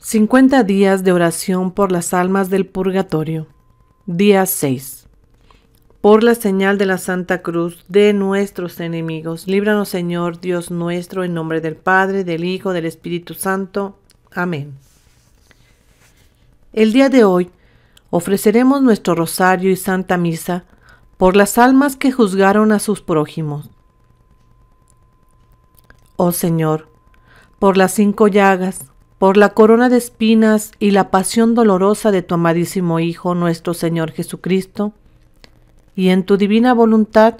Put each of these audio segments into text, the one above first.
50 días de oración por las almas del purgatorio. Día 6. Por la señal de la Santa Cruz de nuestros enemigos, líbranos Señor Dios nuestro, en nombre del Padre, del Hijo, del Espíritu Santo. Amén. El día de hoy ofreceremos nuestro rosario y santa misa por las almas que juzgaron a sus prójimos. Oh Señor, por las cinco llagas por la corona de espinas y la pasión dolorosa de tu amadísimo Hijo nuestro Señor Jesucristo, y en tu divina voluntad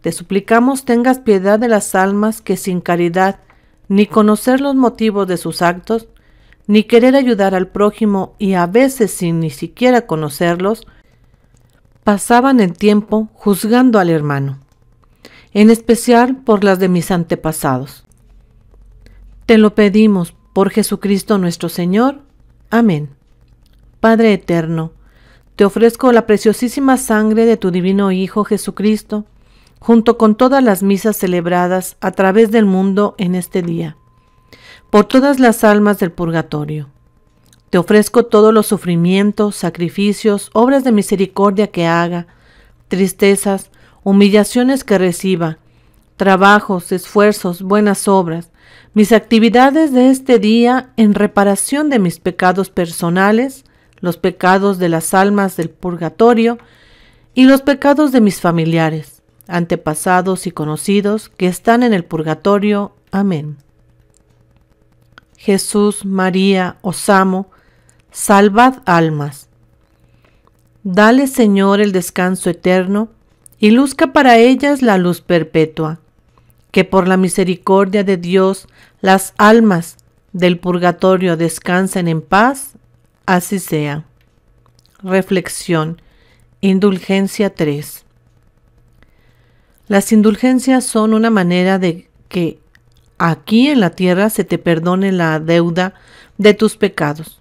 te suplicamos tengas piedad de las almas que sin caridad, ni conocer los motivos de sus actos, ni querer ayudar al prójimo y a veces sin ni siquiera conocerlos, pasaban el tiempo juzgando al hermano, en especial por las de mis antepasados. Te lo pedimos por Jesucristo nuestro Señor. Amén. Padre eterno, te ofrezco la preciosísima sangre de tu divino Hijo Jesucristo, junto con todas las misas celebradas a través del mundo en este día, por todas las almas del purgatorio. Te ofrezco todos los sufrimientos, sacrificios, obras de misericordia que haga, tristezas, humillaciones que reciba, trabajos, esfuerzos, buenas obras, mis actividades de este día en reparación de mis pecados personales, los pecados de las almas del purgatorio y los pecados de mis familiares, antepasados y conocidos que están en el purgatorio. Amén. Jesús, María, os amo, salvad almas. Dale, Señor, el descanso eterno y luzca para ellas la luz perpetua que por la misericordia de Dios las almas del purgatorio descansen en paz, así sea. Reflexión. Indulgencia 3. Las indulgencias son una manera de que aquí en la tierra se te perdone la deuda de tus pecados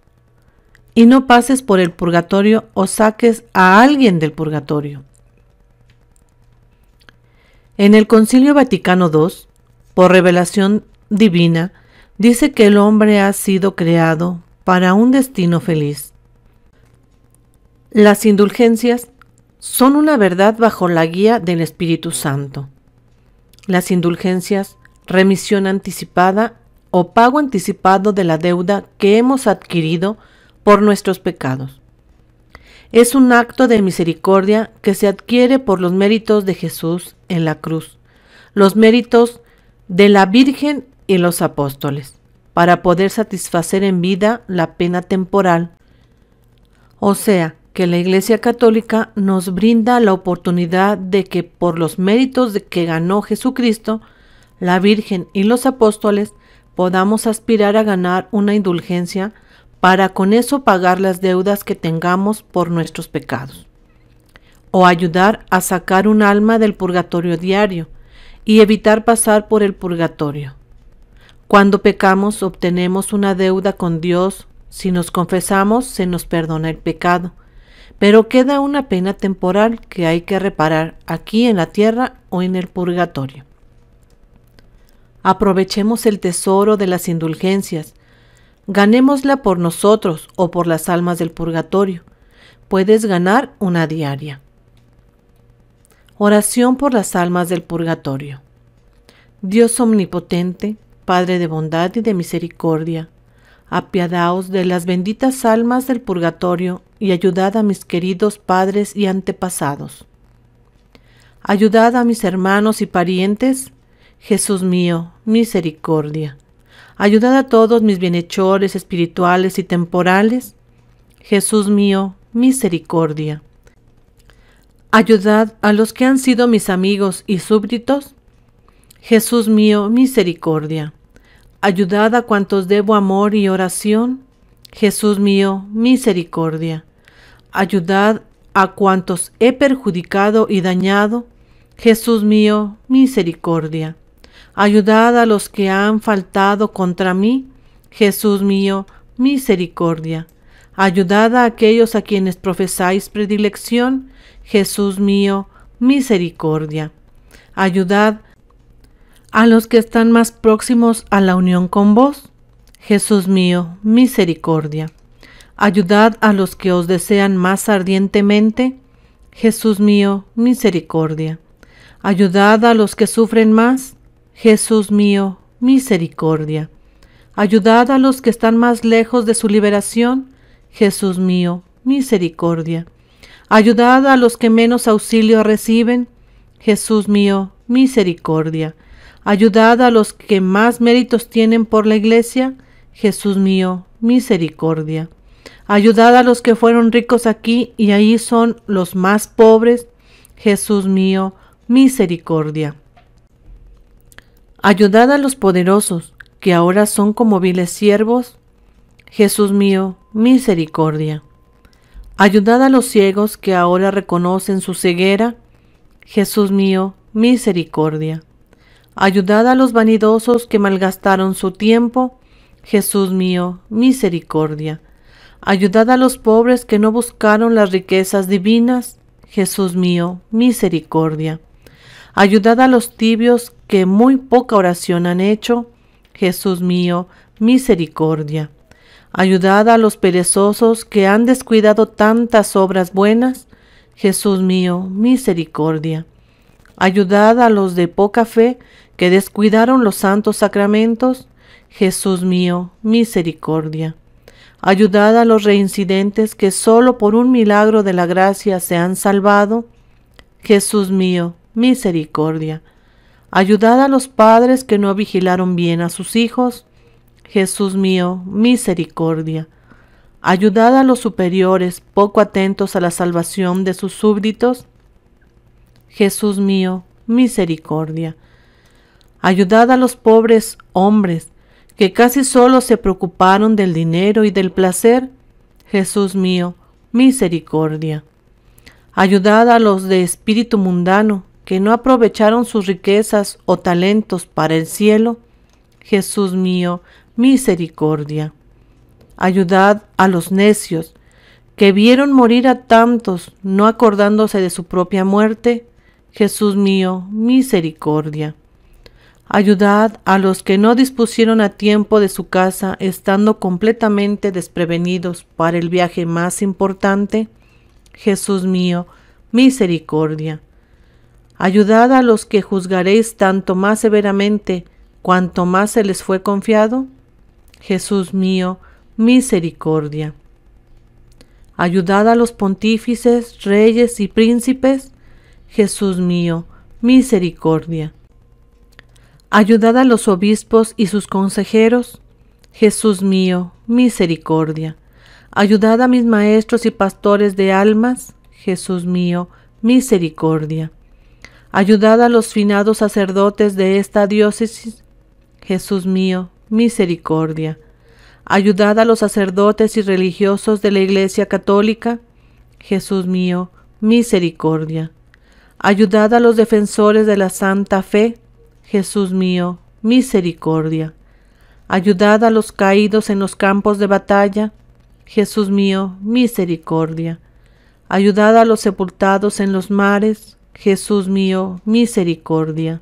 y no pases por el purgatorio o saques a alguien del purgatorio. En el Concilio Vaticano II, por revelación divina, dice que el hombre ha sido creado para un destino feliz. Las indulgencias son una verdad bajo la guía del Espíritu Santo. Las indulgencias, remisión anticipada o pago anticipado de la deuda que hemos adquirido por nuestros pecados es un acto de misericordia que se adquiere por los méritos de Jesús en la cruz, los méritos de la Virgen y los apóstoles, para poder satisfacer en vida la pena temporal. O sea, que la Iglesia Católica nos brinda la oportunidad de que por los méritos que ganó Jesucristo, la Virgen y los apóstoles podamos aspirar a ganar una indulgencia para con eso pagar las deudas que tengamos por nuestros pecados, o ayudar a sacar un alma del purgatorio diario y evitar pasar por el purgatorio. Cuando pecamos obtenemos una deuda con Dios, si nos confesamos se nos perdona el pecado, pero queda una pena temporal que hay que reparar aquí en la tierra o en el purgatorio. Aprovechemos el tesoro de las indulgencias ganémosla por nosotros o por las almas del purgatorio. Puedes ganar una diaria. Oración por las almas del purgatorio. Dios omnipotente, Padre de bondad y de misericordia, apiadaos de las benditas almas del purgatorio y ayudad a mis queridos padres y antepasados. Ayudad a mis hermanos y parientes, Jesús mío, misericordia. Ayudad a todos mis bienhechores espirituales y temporales. Jesús mío, misericordia. Ayudad a los que han sido mis amigos y súbditos. Jesús mío, misericordia. Ayudad a cuantos debo amor y oración. Jesús mío, misericordia. Ayudad a cuantos he perjudicado y dañado. Jesús mío, misericordia. Ayudad a los que han faltado contra mí, Jesús mío, misericordia. Ayudad a aquellos a quienes profesáis predilección, Jesús mío, misericordia. Ayudad a los que están más próximos a la unión con vos, Jesús mío, misericordia. Ayudad a los que os desean más ardientemente, Jesús mío, misericordia. Ayudad a los que sufren más, Jesús mío, misericordia. Ayudad a los que están más lejos de su liberación, Jesús mío, misericordia. Ayudad a los que menos auxilio reciben, Jesús mío, misericordia. Ayudad a los que más méritos tienen por la iglesia, Jesús mío, misericordia. Ayudad a los que fueron ricos aquí y ahí son los más pobres, Jesús mío, misericordia. Ayudad a los poderosos, que ahora son como viles siervos. Jesús mío, misericordia. Ayudad a los ciegos que ahora reconocen su ceguera. Jesús mío, misericordia. Ayudad a los vanidosos que malgastaron su tiempo. Jesús mío, misericordia. Ayudad a los pobres que no buscaron las riquezas divinas. Jesús mío, misericordia. Ayudad a los tibios que muy poca oración han hecho, Jesús mío, misericordia. Ayudad a los perezosos que han descuidado tantas obras buenas, Jesús mío, misericordia. Ayudad a los de poca fe que descuidaron los santos sacramentos, Jesús mío, misericordia. Ayudad a los reincidentes que sólo por un milagro de la gracia se han salvado, Jesús mío, misericordia Ayudad a los padres que no vigilaron bien a sus hijos. Jesús mío, misericordia. Ayudad a los superiores poco atentos a la salvación de sus súbditos. Jesús mío, misericordia. Ayudad a los pobres hombres que casi solo se preocuparon del dinero y del placer. Jesús mío, misericordia. Ayudad a los de espíritu mundano que no aprovecharon sus riquezas o talentos para el cielo, Jesús mío, misericordia. Ayudad a los necios, que vieron morir a tantos, no acordándose de su propia muerte, Jesús mío, misericordia. Ayudad a los que no dispusieron a tiempo de su casa, estando completamente desprevenidos para el viaje más importante, Jesús mío, misericordia. Ayudad a los que juzgaréis tanto más severamente, cuanto más se les fue confiado. Jesús mío, misericordia. Ayudad a los pontífices, reyes y príncipes. Jesús mío, misericordia. Ayudad a los obispos y sus consejeros. Jesús mío, misericordia. Ayudad a mis maestros y pastores de almas. Jesús mío, misericordia. Ayudad a los finados sacerdotes de esta diócesis, Jesús mío, misericordia. Ayudad a los sacerdotes y religiosos de la Iglesia Católica, Jesús mío, misericordia. Ayudad a los defensores de la Santa Fe, Jesús mío, misericordia. Ayudad a los caídos en los campos de batalla, Jesús mío, misericordia. Ayudad a los sepultados en los mares, Jesús mío, misericordia.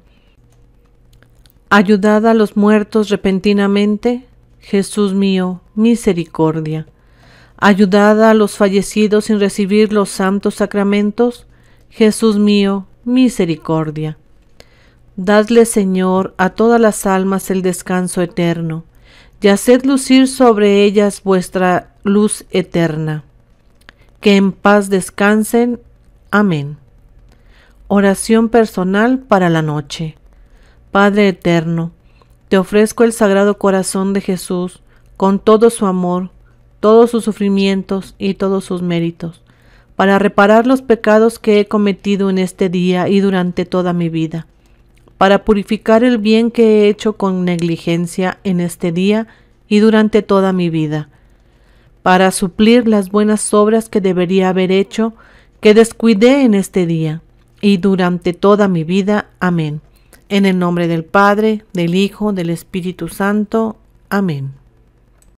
Ayudad a los muertos repentinamente, Jesús mío, misericordia. Ayudad a los fallecidos sin recibir los santos sacramentos, Jesús mío, misericordia. Dadle, Señor, a todas las almas el descanso eterno, y haced lucir sobre ellas vuestra luz eterna. Que en paz descansen. Amén. Oración personal para la noche. Padre Eterno, te ofrezco el Sagrado Corazón de Jesús con todo su amor, todos sus sufrimientos y todos sus méritos, para reparar los pecados que he cometido en este día y durante toda mi vida, para purificar el bien que he hecho con negligencia en este día y durante toda mi vida, para suplir las buenas obras que debería haber hecho que descuidé en este día y durante toda mi vida. Amén. En el nombre del Padre, del Hijo, del Espíritu Santo. Amén.